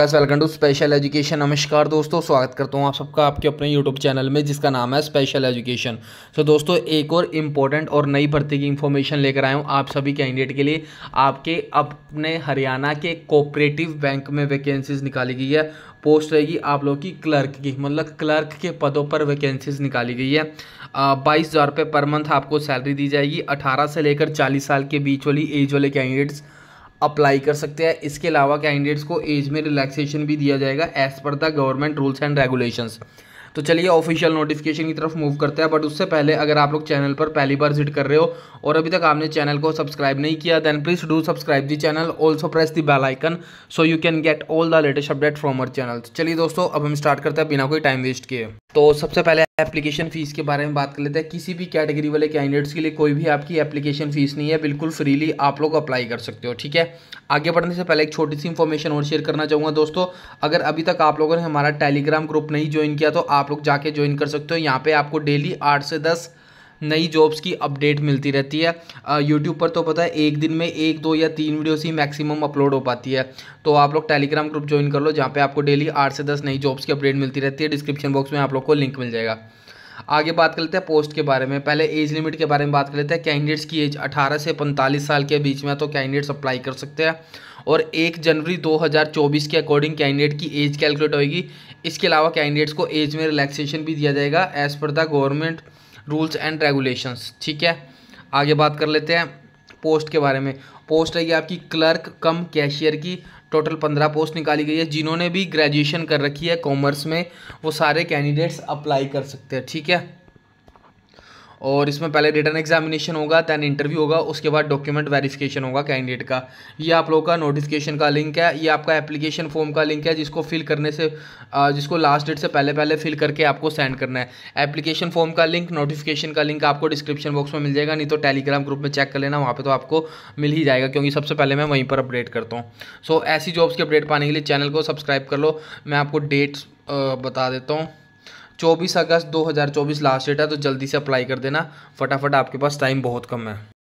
बस welcome to special education नमस्कार दोस्तों स्वागत करता हूँ आप सबका आपके अपने यूट्यूब चैनल में जिसका नाम है स्पेशल एजुकेशन सो दोस्तों एक और इम्पोर्टेंट और नई भर्ती की इन्फॉर्मेशन लेकर आया हूँ आप सभी कैंडिडेट के लिए आपके अपने हरियाणा के कोऑपरेटिव बैंक में वैकेंसीज निकाली गई है पोस्ट रहेगी आप लोग की क्लर्क की मतलब क्लर्क के पदों पर वैकेंसीज निकाली गई है बाईस हज़ार रुपये पर मंथ आपको सैलरी दी जाएगी अठारह से लेकर चालीस साल के बीच वाली एज वाले कैंडिडेट्स अप्लाई कर सकते हैं इसके अलावा कैंडिडेट्स को एज में रिलैक्सेशन भी दिया जाएगा as per the government rules and regulations तो चलिए ऑफिशियल नोटिफिकेशन की तरफ मूव करते हैं बट उससे पहले अगर आप लोग चैनल पर पहली बार विजिट कर रहे हो और अभी तक आपने चैनल को सब्सक्राइब नहीं किया then please do subscribe the channel also press the bell icon so you can get all the latest update from our channel चलिए दोस्तों अब हम स्टार्ट करते हैं बिना कोई टाइम वेस्ट किए तो सबसे पहले एप्लीकेशन फ़ीस के बारे में बात कर लेते हैं किसी भी कैटेगरी वाले कैंडिडेट्स के लिए कोई भी आपकी एप्लीकेशन फ़ीस नहीं है बिल्कुल फ्रीली आप लोग अप्लाई कर सकते हो ठीक है आगे बढ़ने से पहले एक छोटी सी इन्फॉर्मेशन और शेयर करना चाहूँगा दोस्तों अगर अभी तक आप लोगों ने हमारा टेलीग्राम ग्रुप नहीं ज्वाइन किया तो आप लोग जाके ज्वाइन कर सकते हो यहाँ पर आपको डेली आठ से दस नई जॉब्स की अपडेट मिलती रहती है यूट्यूब पर तो पता है एक दिन में एक दो या तीन वीडियोस ही मैक्सिमम अपलोड हो पाती है तो आप लोग टेलीग्राम ग्रुप ज्वाइन कर लो जहाँ पे आपको डेली आठ से दस नई जॉब्स की अपडेट मिलती रहती है डिस्क्रिप्शन बॉक्स में आप लोग को लिंक मिल जाएगा आगे बात कर लेते हैं पोस्ट के बारे में पहले एज लिमिट के बारे में बात कर लेते हैं कैंडिडेट्स की एज 18 से 45 साल के बीच में तो कैंडिडेट्स अप्लाई कर सकते हैं और 1 जनवरी 2024 के अकॉर्डिंग कैंडिडेट की एज कैलकुलेट होगी इसके अलावा कैंडिडेट्स को एज में रिलैक्सेशन भी दिया जाएगा as per the government rules and regulations ठीक है आगे बात कर लेते हैं पोस्ट के बारे में पोस्ट है आपकी क्लर्क कम कैशियर की टोटल पंद्रह पोस्ट निकाली गई है जिन्होंने भी ग्रेजुएशन कर रखी है कॉमर्स में वो सारे कैंडिडेट्स अप्लाई कर सकते हैं ठीक है और इसमें पहले रिटर्न एग्जामिनेशन होगा दैन इंटरव्यू होगा उसके बाद डॉक्यूमेंट वेरिफिकेशन होगा कैंडिडेट का ये आप लोगों का नोटिफिकेशन का लिंक है ये आपका एप्लीकेशन फॉर्म का लिंक है जिसको फिल करने से जिसको लास्ट डेट से पहले पहले फिल करके आपको सेंड करना है एप्लीकेशन फॉर्म का लिंक नोटिफिकेशन का लिंक आपको डिस्क्रिप्शन बॉक्स में मिल जाएगा नहीं तो टेलीग्राम ग्रुप में चेक कर लेना वहाँ पर तो आपको मिल ही जाएगा क्योंकि सबसे पहले मैं वहीं पर अपडेट करता हूँ सो ऐसी जॉब्स की अपडेट पाने के लिए चैनल को सब्सक्राइब कर लो मैं आपको डेट्स बता देता हूँ 24 अगस्त 2024 लास्ट डेट है तो जल्दी से अप्लाई कर देना फटाफट आपके पास टाइम बहुत कम है